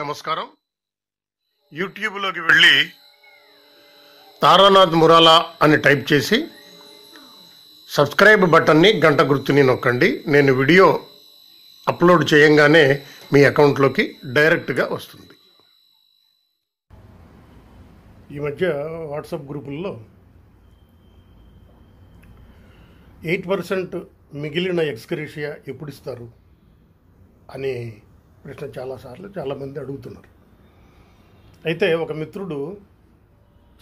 నమస్కారం యూట్యూబ్లోకి వెళ్ళి తారానాథ్ మురాలా అని టైప్ చేసి సబ్స్క్రైబ్ బటన్ని గంట గుర్తుని నొక్కండి నేను వీడియో అప్లోడ్ చేయంగానే మీ అకౌంట్లోకి డైరెక్ట్గా వస్తుంది ఈ మధ్య వాట్సాప్ గ్రూపుల్లో ఎయిట్ పర్సెంట్ మిగిలిన ఎక్స్క్రేషియా ఎప్పుడు ఇస్తారు అనే ప్రశ్న చాలాసార్లు చాలామంది అడుగుతున్నారు అయితే ఒక మిత్రుడు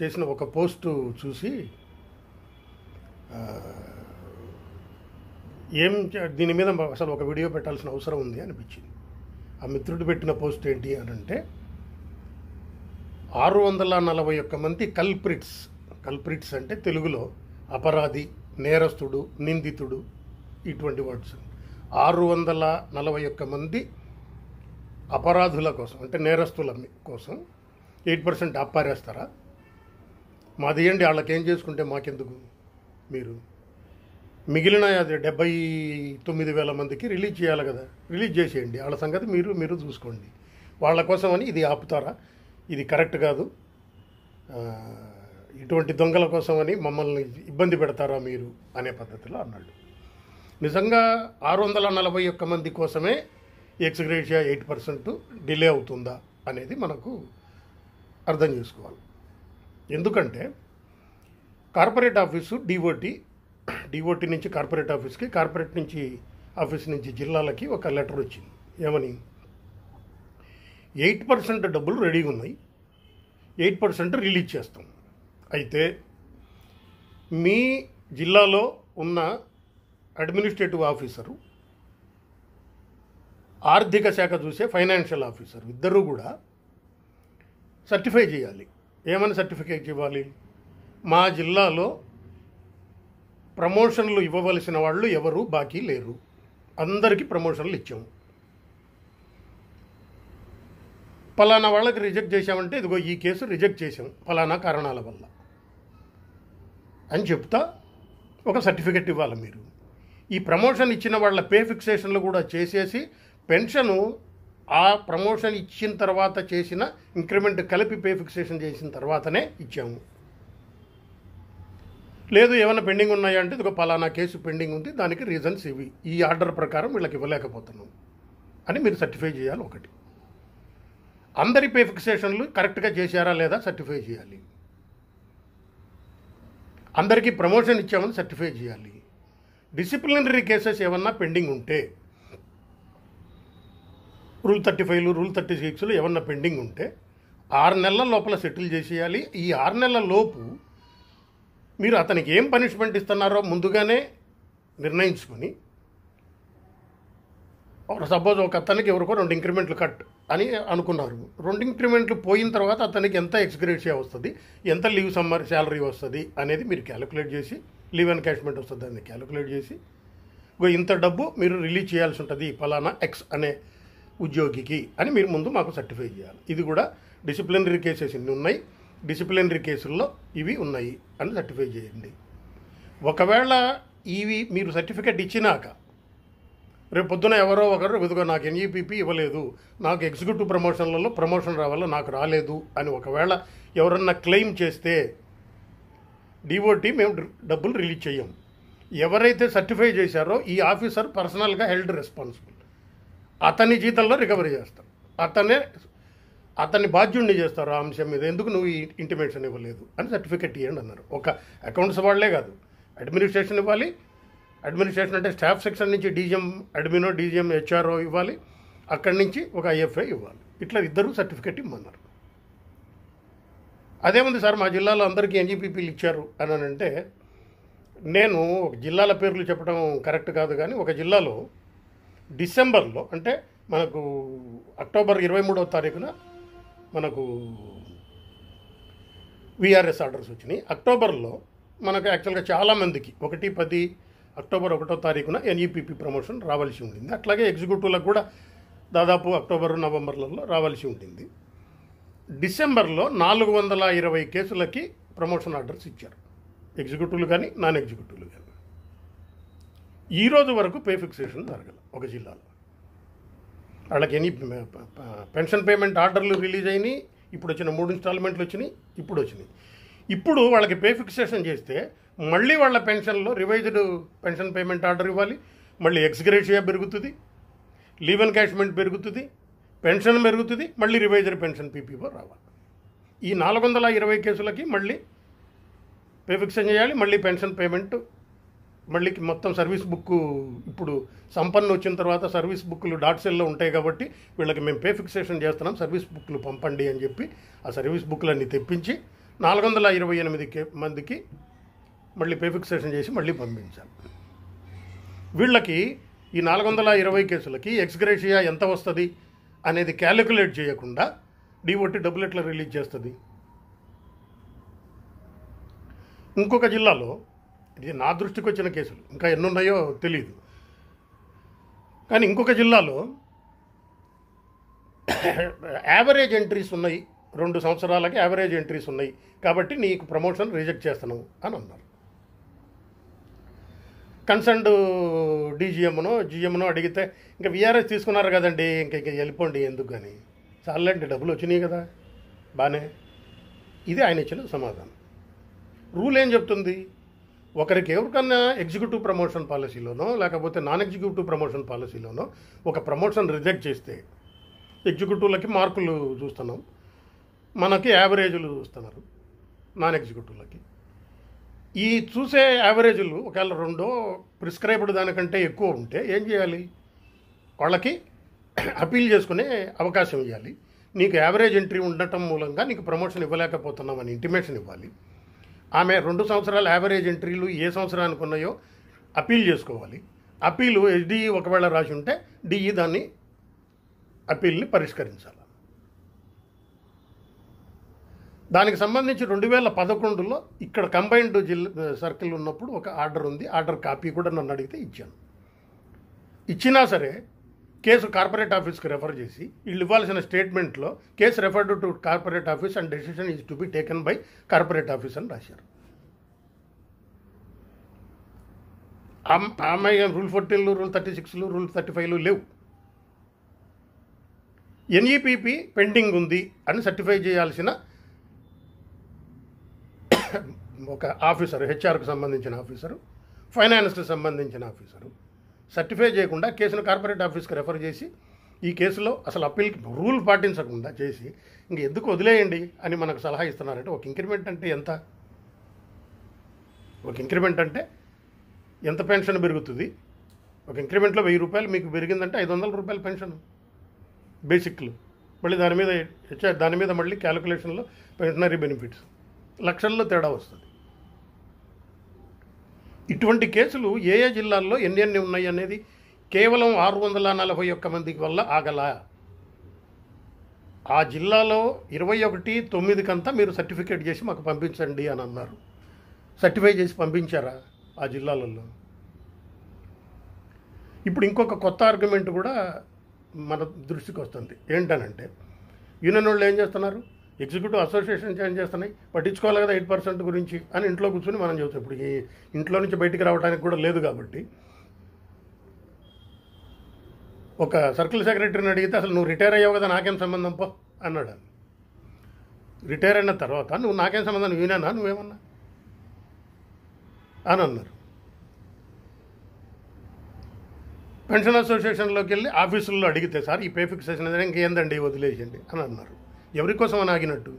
చేసిన ఒక పోస్టు చూసి ఏం దీని మీద అసలు ఒక వీడియో పెట్టాల్సిన అవసరం ఉంది అనిపించింది ఆ మిత్రుడు పెట్టిన పోస్ట్ ఏంటి అని అంటే ఆరు వందల నలభై ఒక్క మంది కల్ప్రిట్స్ కల్ప్రిట్స్ అంటే తెలుగులో అపరాధి నేరస్తుడు నిందితుడు ఇటువంటి వర్డ్స్ ఆరు వందల నలభై ఒక్క మంది అపరాధుల కోసం అంటే నేరస్తుల కోసం ఎయిట్ పర్సెంట్ అప్పారేస్తారా మాది ఏంటి వాళ్ళకి ఏం చేసుకుంటే మాకెందుకు మీరు మిగిలిన అది డెబ్బై తొమ్మిది వేల మందికి రిలీజ్ చేయాలి కదా రిలీజ్ చేసేయండి వాళ్ళ సంగతి మీరు మీరు చూసుకోండి వాళ్ళ కోసం అని ఇది ఆపుతారా ఇది కరెక్ట్ కాదు ఇటువంటి దొంగల కోసం అని మమ్మల్ని ఇబ్బంది పెడతారా మీరు అనే పద్ధతిలో అన్నాడు నిజంగా ఆరు వందల నలభై ఒక్క మంది కోసమే ఎక్స్గ్రేషియా ఎయిట్ పర్సెంట్ డిలే అవుతుందా అనేది మనకు అర్థం చేసుకోవాలి ఎందుకంటే కార్పొరేట్ ఆఫీసు డిఓటి డిఓటి నుంచి కార్పొరేట్ ఆఫీస్కి కార్పొరేట్ నుంచి ఆఫీస్ నుంచి జిల్లాలకి ఒక లెటర్ వచ్చింది ఏమని ఎయిట్ పర్సెంట్ డబ్బులు రెడీగా ఉన్నాయి ఎయిట్ పర్సెంట్ రిలీజ్ చేస్తాం అయితే మీ జిల్లాలో ఉన్న అడ్మినిస్ట్రేటివ్ ఆఫీసరు ఆర్థిక శాఖ చూసే ఫైనాన్షియల్ ఆఫీసర్ ఇద్దరూ కూడా సర్టిఫై చేయాలి ఏమని సర్టిఫికేట్ ఇవ్వాలి మా జిల్లాలో ప్రమోషన్లు ఇవ్వవలసిన వాళ్ళు ఎవరు బాకీ లేరు అందరికీ ప్రమోషన్లు ఇచ్చాము ఫలానా వాళ్ళకి రిజెక్ట్ చేశామంటే ఇదిగో ఈ కేసు రిజెక్ట్ చేసాం ఫలానా కారణాల వల్ల అని చెప్తా ఒక సర్టిఫికెట్ ఇవ్వాలి మీరు ఈ ప్రమోషన్ ఇచ్చిన వాళ్ళ పే ఫిక్సేషన్లు కూడా చేసేసి పెన్షను ఆ ప్రమోషన్ ఇచ్చిన తర్వాత చేసిన ఇంక్రిమెంట్ కలిపి పే ఫిక్సేషన్ చేసిన తర్వాతనే ఇచ్చాము లేదు ఏమైనా పెండింగ్ ఉన్నాయా అంటే ఒక పలానా కేసు పెండింగ్ ఉంది దానికి రీజన్స్ ఇవి ఈ ఆర్డర్ ప్రకారం వీళ్ళకి ఇవ్వలేకపోతున్నాం అని మీరు సర్టిఫై చేయాలి ఒకటి అందరి పే ఫిక్సేషన్లు కరెక్ట్గా చేశారా లేదా సర్టిఫై చేయాలి అందరికీ ప్రమోషన్ ఇచ్చామని సర్టిఫై చేయాలి డిసిప్లినరీ కేసెస్ ఏమన్నా పెండింగ్ ఉంటే రూల్ థర్టీ ఫైవ్లు రూల్ థర్టీ సిక్స్లు ఏమన్నా పెండింగ్ ఉంటే ఆరు నెలల లోపల సెటిల్ చేసేయాలి ఈ ఆరు నెలల లోపు మీరు అతనికి ఏం పనిష్మెంట్ ఇస్తున్నారో ముందుగానే నిర్ణయించుకొని సపోజ్ ఒక అతనికి ఎవరికో రెండు ఇంక్రిమెంట్లు కట్ అని అనుకున్నారు రెండు ఇంక్రిమెంట్లు పోయిన తర్వాత అతనికి ఎంత ఎక్స్గ్రేషియా వస్తుంది ఎంత లీవ్ సమ్మర్ శాలరీ వస్తుంది అనేది మీరు క్యాలిక్యులేట్ చేసి లీవ్ క్యాష్మెంట్ వస్తుంది దాన్ని క్యాలిక్యులేట్ చేసి ఇంత డబ్బు మీరు రిలీజ్ చేయాల్సి ఉంటుంది ఫలానా ఎక్స్ అనే ఉద్యోగికి అని మీరు ముందు మాకు సర్టిఫై చేయాలి ఇది కూడా డిసిప్లినరీ కేసెస్ ఇన్ని ఉన్నాయి డిసిప్లినరీ కేసుల్లో ఇవి ఉన్నాయి అని సర్టిఫై చేయండి ఒకవేళ ఇవి మీరు సర్టిఫికేట్ ఇచ్చినాక రేపు పొద్దున ఎవరో ఒకరు ఇదిగో నాకు ఎన్ఈపిపి e ఇవ్వలేదు నాకు ఎగ్జిక్యూటివ్ ప్రమోషన్లలో ప్రమోషన్ రావాలో నాకు రాలేదు అని ఒకవేళ ఎవరన్నా క్లెయిమ్ చేస్తే డివోటీ మేము డబ్బులు రిలీజ్ చేయం ఎవరైతే సర్టిఫై చేశారో ఈ ఆఫీసర్ పర్సనల్గా హెల్డ్ రెస్పాన్సిబుల్ అతని జీతంలో రికవరీ చేస్తారు అతనే అతన్ని బాధ్యుడిని చేస్తారు ఆ అంశం మీద ఎందుకు నువ్వు ఇంటిమేషన్ ఇవ్వలేదు అని సర్టిఫికెట్ ఇవ్వండి అన్నారు ఒక అకౌంట్స్ వాళ్ళే కాదు అడ్మినిస్ట్రేషన్ ఇవ్వాలి అడ్మినిస్ట్రేషన్ అంటే స్టాఫ్ సెక్షన్ నుంచి డీజీఎం అడ్మినో డీజీఎం హెచ్ఆర్ఓ ఇవ్వాలి అక్కడి నుంచి ఒక ఐఎఫ్ఐ ఇవ్వాలి ఇట్లా ఇద్దరు సర్టిఫికెట్ ఇమ్మన్నారు అదేముంది సార్ మా జిల్లాలో అందరికీ ఎన్జీపీపీలు ఇచ్చారు అని అంటే నేను జిల్లాల పేర్లు చెప్పడం కరెక్ట్ కాదు కానీ ఒక జిల్లాలో డిసెంబర్లో అంటే మనకు అక్టోబర్ ఇరవై మూడవ తారీఖున మనకు విఆర్ఎస్ ఆర్డర్స్ వచ్చినాయి అక్టోబర్లో మనకు యాక్చువల్గా చాలామందికి ఒకటి పది అక్టోబర్ ఒకటో తారీఖున ఎన్ఈపిపి ప్రమోషన్ రావాల్సి ఉంటుంది అట్లాగే ఎగ్జిక్యూటివ్లకు కూడా దాదాపు అక్టోబర్ నవంబర్లలో రావాల్సి ఉంటుంది డిసెంబర్లో నాలుగు వందల ఇరవై కేసులకి ప్రమోషన్ ఆర్డర్స్ ఇచ్చారు ఎగ్జిక్యూటివ్లు కానీ నాన్ ఎగ్జిక్యూటివ్లు కానీ ఈరోజు వరకు పే ఫిక్సేషన్ జరగదు ఒక జిల్లాలో వాళ్ళకి ఎనీ పెన్షన్ పేమెంట్ ఆర్డర్లు రిలీజ్ అయినాయి ఇప్పుడు వచ్చిన మూడు ఇన్స్టాల్మెంట్లు వచ్చినాయి ఇప్పుడు వచ్చినాయి ఇప్పుడు వాళ్ళకి పే ఫిక్సేషన్ చేస్తే మళ్ళీ వాళ్ళ పెన్షన్లో రివైజ్డ్ పెన్షన్ పేమెంట్ ఆర్డర్ ఇవ్వాలి మళ్ళీ ఎక్స్గ్రేషియా పెరుగుతుంది లీవ్ ఎన్కాష్మెంట్ పెరుగుతుంది పెన్షన్ పెరుగుతుంది మళ్ళీ రివైజర్ పెన్షన్ పీపీఓ రావాలి ఈ నాలుగు వందల ఇరవై కేసులకి మళ్ళీ పే ఫిక్సేషన్ చేయాలి మళ్ళీ పెన్షన్ పేమెంట్ మళ్ళీ మొత్తం సర్వీస్ బుక్ ఇప్పుడు సంపన్న వచ్చిన తర్వాత సర్వీస్ బుక్లు డాట్ సెల్లో ఉంటాయి కాబట్టి వీళ్ళకి మేము పే ఫిక్సేషన్ చేస్తున్నాం సర్వీస్ బుక్లు పంపండి అని చెప్పి ఆ సర్వీస్ బుక్లన్నీ తెప్పించి నాలుగు వందల ఇరవై ఎనిమిది మందికి మళ్ళీ పే ఫిక్సేషన్ చేసి మళ్ళీ పంపించాం వీళ్ళకి ఈ నాలుగు వందల ఇరవై కేసులకి ఎక్స్గ్రేషియా ఎంత వస్తుంది అనేది క్యాలిక్యులేట్ చేయకుండా డీఓటీ డబ్బులు రిలీజ్ చేస్తుంది ఇంకొక జిల్లాలో ఇది నా దృష్టికి వచ్చిన కేసులు ఇంకా ఎన్ని ఉన్నాయో తెలియదు కానీ ఇంకొక జిల్లాలో యావరేజ్ ఎంట్రీస్ ఉన్నాయి రెండు సంవత్సరాలకి యావరేజ్ ఎంట్రీస్ ఉన్నాయి కాబట్టి నీకు ప్రమోషన్ రిజెక్ట్ చేస్తున్నాము అని అన్నారు కన్సర్న్డ్ డీజీఎంను జీఎంను అడిగితే ఇంకా విఆర్ఎస్ తీసుకున్నారు కదండి ఇంక ఇంక వెళ్ళిపోండి ఎందుకు కానీ చాలండి డబ్బులు వచ్చినాయి కదా బాగానే ఇది ఆయన ఇచ్చిన సమాధానం రూల్ ఏం చెప్తుంది ఒకరికి ఎవరికన్నా ఎగ్జిక్యూటివ్ ప్రమోషన్ పాలసీలోనో లేకపోతే నాన్ ఎగ్జిక్యూటివ్ ప్రమోషన్ పాలసీలోనో ఒక ప్రమోషన్ రిజెక్ట్ చేస్తే ఎగ్జిక్యూటివ్లకి మార్కులు చూస్తున్నాం మనకి యావరేజ్లు చూస్తున్నారు నాన్ ఎగ్జిక్యూటివ్లకి ఈ చూసే యావరేజ్లు ఒకవేళ రెండో ప్రిస్క్రైబ్డ్ దానికంటే ఎక్కువ ఉంటే ఏం చేయాలి వాళ్ళకి అపీల్ చేసుకునే అవకాశం ఇవ్వాలి నీకు యావరేజ్ ఎంట్రీ ఉండటం మూలంగా నీకు ప్రమోషన్ ఇవ్వలేకపోతున్నామని ఇంటిమేషన్ ఇవ్వాలి ఆమె రెండు సంవత్సరాల యావరేజ్ ఎంట్రీలు ఏ సంవత్సరానికి ఉన్నాయో అప్పీల్ చేసుకోవాలి అప్పీలు ఎస్డీఈ ఒకవేళ రాసి ఉంటే డిఈ దాన్ని అప్పీల్ని పరిష్కరించాలి దానికి సంబంధించి రెండు వేల పదకొండులో ఇక్కడ కంబైన్డ్ జిల్లా సర్కిల్ ఉన్నప్పుడు ఒక ఆర్డర్ ఉంది ఆర్డర్ కాపీ కూడా నన్ను అడిగితే ఇచ్చాను ఇచ్చినా సరే కేసు కార్పొరేట్ ఆఫీస్కి రెఫర్ చేసి వీళ్ళు ఇవ్వాల్సిన స్టేట్మెంట్లో case referred to corporate office and decision is to be taken by corporate office అని రాశారు ఆమె రూల్ ఫోర్టీన్లు రూల్ థర్టీ సిక్స్లు రూల్ థర్టీ ఫైవ్లు లేవు ఎన్ఈపిపి పెండింగ్ ఉంది అని సర్టిఫై చేయాల్సిన ఒక ఆఫీసరు హెచ్ఆర్కు సంబంధించిన ఆఫీసరు ఫైనాన్స్కి సంబంధించిన ఆఫీసరు సర్టిఫై చేయకుండా కేసును కార్పొరేట్ ఆఫీస్కి రెఫర్ చేసి ఈ కేసులో అసలు అప్పీల్కి రూల్ పాటించకుండా చేసి ఇంక ఎందుకు వదిలేయండి అని మనకు సలహా ఇస్తున్నారంటే ఒక ఇంక్రిమెంట్ అంటే ఎంత ఒక ఇంక్రిమెంట్ అంటే ఎంత పెన్షన్ పెరుగుతుంది ఒక ఇంక్రిమెంట్లో వెయ్యి రూపాయలు మీకు పెరిగిందంటే ఐదు వందల రూపాయలు పెన్షన్ బేసిక్లు మళ్ళీ దాని మీద దాని మీద మళ్ళీ క్యాలిక్యులేషన్లో పెన్షనరీ బెనిఫిట్స్ లక్షల్లో తేడా వస్తుంది ఇటువంటి కేసులు ఏ ఏ జిల్లాల్లో ఎన్ని ఉన్నాయి అనేది కేవలం ఆరు వందల నలభై ఒక్క మందికి వల్ల ఆగల ఆ జిల్లాలో ఇరవై ఒకటి తొమ్మిది కంతా మీరు సర్టిఫికేట్ చేసి మాకు పంపించండి అని అన్నారు సర్టిఫై చేసి పంపించారా ఆ జిల్లాలలో ఇప్పుడు ఇంకొక కొత్త ఆర్గ్యుమెంట్ కూడా మన దృష్టికి వస్తుంది ఏంటనంటే యూనియన్ వాళ్ళు ఏం చేస్తున్నారు ఎగ్జిక్యూటివ్ అసోసియేషన్ చేంజ్ చేస్తున్నాయి పట్టించుకోవాలి కదా ఎయిట్ పర్సెంట్ గురించి అని ఇంట్లో కూర్చొని మనం చెబుతాం ఇప్పుడు ఈ ఇంట్లో నుంచి బయటికి రావడానికి కూడా లేదు కాబట్టి ఒక సర్కిల్ సెక్రటరీని అడిగితే అసలు నువ్వు రిటైర్ అయ్యావు కదా నాకేం సంబంధం పో అన్నాడు రిటైర్ అయిన తర్వాత నువ్వు నాకేం సంబంధం వినానా నువ్వేమన్నా అని అన్నారు పెన్షన్ అసోసియేషన్లోకి వెళ్ళి ఆఫీసుల్లో అడిగితే సార్ ఈ పే ఫిక్సేషన్ ఇంకేందండి వదిలేసండి అని అన్నారు ఎవరికోసం ఆగినట్టు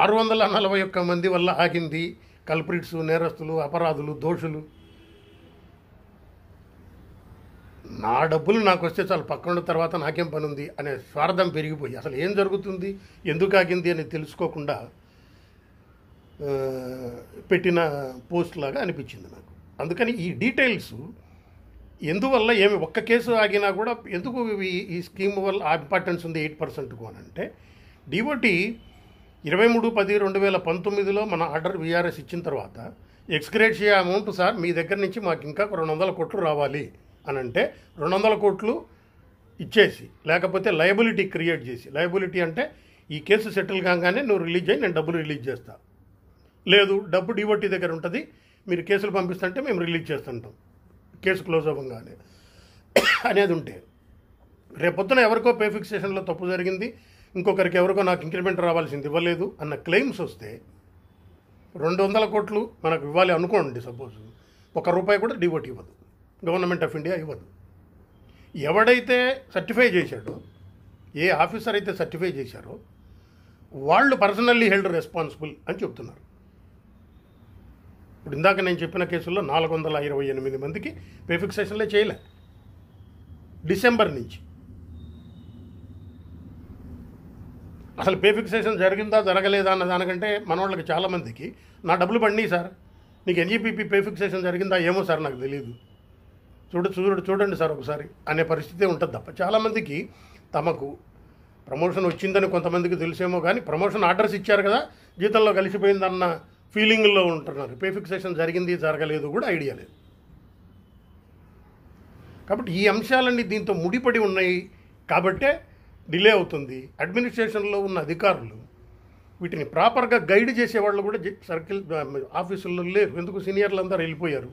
ఆరు వందల నలభై ఒక్క మంది వల్ల ఆగింది కల్ప్రిట్స్ నేరస్తులు అపరాధులు దోషులు నా డబ్బులు నాకు వస్తే చాలు పక్కనున్న తర్వాత నాకేం పని ఉంది అనే స్వార్థం పెరిగిపోయి అసలు ఏం జరుగుతుంది ఎందుకు ఆగింది అని తెలుసుకోకుండా పెట్టిన పోస్ట్ లాగా అనిపించింది నాకు అందుకని ఈ డీటెయిల్స్ ఎందువల్ల ఏమి ఒక్క కేసు ఆగినా కూడా ఎందుకు ఈ స్కీమ్ వల్ల ఆ ఇంపార్టెన్స్ ఉంది ఎయిట్ పర్సెంట్కు అని అంటే డివోటి ఇరవై మూడు పది రెండు వేల పంతొమ్మిదిలో మన ఆర్డర్ విఆర్ఎస్ ఇచ్చిన తర్వాత చేయ అమౌంట్ సార్ మీ దగ్గర నుంచి మాకు ఇంకా రెండు వందల కోట్లు రావాలి అని అంటే రెండు వందల కోట్లు ఇచ్చేసి లేకపోతే లయబిలిటీ క్రియేట్ చేసి లయబిలిటీ అంటే ఈ కేసు సెటిల్ కాగానే నువ్వు రిలీజ్ అయ్యి నేను డబ్బులు రిలీజ్ చేస్తా లేదు డబ్బు డిఓటీ దగ్గర ఉంటుంది మీరు కేసులు పంపిస్తుంటే మేము రిలీజ్ చేస్తుంటాం కేసు క్లోజ్ అవ్వగానే అనేది ఉంటే రేపొద్దున ఎవరికో పే ఫిక్సేషన్లో తప్పు జరిగింది ఇంకొకరికి ఎవరికో నాకు ఇంక్రిమెంట్ రావాల్సింది ఇవ్వలేదు అన్న క్లెయిమ్స్ వస్తే రెండు వందల కోట్లు మనకు ఇవ్వాలి అనుకోండి సపోజ్ ఒక రూపాయి కూడా డివోట్ ఇవ్వదు గవర్నమెంట్ ఆఫ్ ఇండియా ఇవ్వదు ఎవడైతే సర్టిఫై చేశాడో ఏ ఆఫీసర్ అయితే సర్టిఫై చేశారో వాళ్ళు పర్సనల్లీ హెల్డ్ రెస్పాన్సిబుల్ అని చెప్తున్నారు ఇప్పుడు ఇందాక నేను చెప్పిన కేసుల్లో నాలుగు వందల ఇరవై ఎనిమిది మందికి పే ఫిక్సేషన్లే చేయలే డిసెంబర్ నుంచి అసలు పే ఫిక్సేషన్ జరిగిందా జరగలేదా అన్న దానికంటే మనవాళ్ళకి చాలామందికి నా డబ్బులు పడినాయి సార్ నీకు ఎన్జీపీపీ పే ఫిక్సేషన్ జరిగిందా ఏమో సార్ నాకు తెలియదు చూడు చూడు చూడండి సార్ ఒకసారి అనే పరిస్థితి ఉంటుంది తప్ప చాలామందికి తమకు ప్రమోషన్ వచ్చిందని కొంతమందికి తెలిసేమో కానీ ప్రమోషన్ ఆర్డర్స్ ఇచ్చారు కదా జీతంలో కలిసిపోయిందన్న ఫీలింగ్లో ఉంటున్నారు పే ఫిక్సేషన్ జరిగింది జరగలేదు కూడా ఐడియా లేదు కాబట్టి ఈ అంశాలన్నీ దీంతో ముడిపడి ఉన్నాయి కాబట్టే డిలే అవుతుంది అడ్మినిస్ట్రేషన్లో ఉన్న అధికారులు వీటిని ప్రాపర్గా గైడ్ చేసేవాళ్ళు కూడా సర్కిల్ ఆఫీసుల్లో లేరు ఎందుకు సీనియర్లు అందరూ వెళ్ళిపోయారు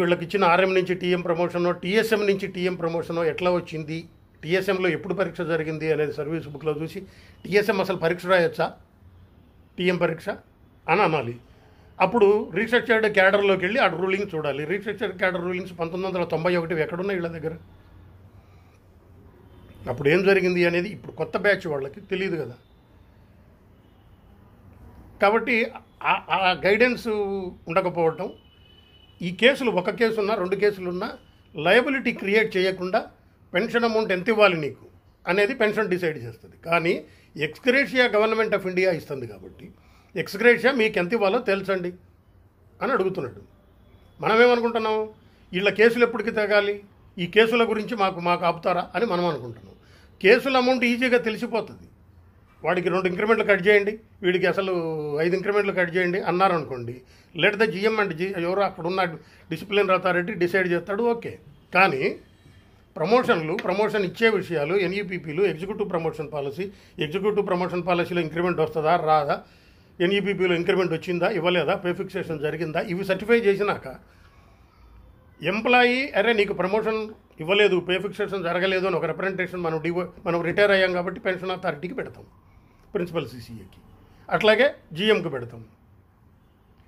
వీళ్ళకి ఇచ్చిన ఆర్ఎం నుంచి టీఎం ప్రమోషనో టీఎస్ఎం నుంచి టీఎం ప్రమోషనో ఎట్లా వచ్చింది టీఎస్ఎంలో ఎప్పుడు పరీక్ష జరిగింది అనేది సర్వీస్ బుక్లో చూసి టీఎస్ఎం అసలు పరీక్ష రాయొచ్చా టీఎం పరీక్ష అని అనాలి అప్పుడు రీస్ట్రక్చర్డ్ క్యాడర్లోకి వెళ్ళి ఆ రూలింగ్ చూడాలి రీస్ట్రక్చర్డ్ క్యాడర్ రూలింగ్స్ పంతొమ్మిది వందల తొంభై ఒకటి ఎక్కడున్నాయి వీళ్ళ దగ్గర అప్పుడు ఏం జరిగింది అనేది ఇప్పుడు కొత్త బ్యాచ్ వాళ్ళకి తెలియదు కదా కాబట్టి ఆ గైడెన్స్ ఉండకపోవటం ఈ కేసులు ఒక కేసు ఉన్నా రెండు ఉన్నా లయబిలిటీ క్రియేట్ చేయకుండా పెన్షన్ అమౌంట్ ఎంత ఇవ్వాలి నీకు అనేది పెన్షన్ డిసైడ్ చేస్తుంది కానీ ఎక్స్గ్రేషియా గవర్నమెంట్ ఆఫ్ ఇండియా ఇస్తుంది కాబట్టి ఎక్స్గ్రేషియా మీకు ఎంత ఇవ్వాలో తెలుసండి అని అడుగుతున్నాడు మనమేమనుకుంటున్నాం వీళ్ళ కేసులు ఎప్పటికి తగాలి ఈ కేసుల గురించి మాకు మాకు ఆపుతారా అని మనం అనుకుంటున్నాం కేసుల అమౌంట్ ఈజీగా తెలిసిపోతుంది వాడికి రెండు ఇంక్రిమెంట్లు కట్ చేయండి వీడికి అసలు ఐదు ఇంక్రిమెంట్లు కట్ చేయండి అన్నారు అనుకోండి let the GM and G ఎవరు అక్కడ ఉన్న డిసిప్లిన్ రతారెడ్డి డిసైడ్ చేస్తాడు ఓకే కానీ ప్రమోషన్లు ప్రమోషన్ ఇచ్చే విషయాలు ఎన్ఈపీపీలు executive promotion policy executive promotion పాలసీలో ఇంక్రిమెంట్ వస్తుందా రాదా ఎన్ఈపీపీలో ఇంక్రిమెంట్ వచ్చిందా ఇవ్వలేదా పే జరిగిందా ఇవి సర్టిఫై చేసినాక ఎంప్లాయీ అరే నీకు ప్రమోషన్ ఇవ్వలేదు పే ఫిక్సేషన్ జరగలేదు అని ఒక రిప్రజెంటేషన్ మనం డివో మనం రిటైర్ అయ్యాం కాబట్టి పెన్షన్ అథారిటీకి పెడతాం ప్రిన్సిపల్ సీసీఏకి అట్లాగే జీఎంకి పెడతాం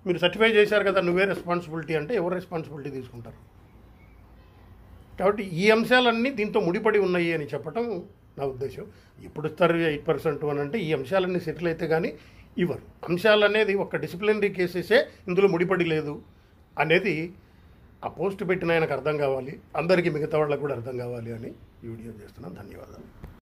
మీరు సర్టిఫై చేశారు కదా నువ్వే రెస్పాన్సిబిలిటీ అంటే ఎవరు రెస్పాన్సిబిలిటీ తీసుకుంటారు కాబట్టి ఈ అంశాలన్నీ దీంతో ముడిపడి ఉన్నాయి అని చెప్పడం నా ఉద్దేశం ఎప్పుడు ఇస్తారు ఎయిట్ పర్సెంట్ అని అంటే ఈ అంశాలన్నీ సెటిల్ అయితే కానీ ఇవ్వరు అంశాలు అనేది ఒక డిసిప్లినరీ కేసెసే ఇందులో ముడిపడి లేదు అనేది ఆ పోస్ట్ పెట్టిన ఆయనకు అర్థం కావాలి అందరికీ మిగతా వాళ్ళకు కూడా అర్థం కావాలి అని ఈ వీడియో చేస్తున్నాను ధన్యవాదాలు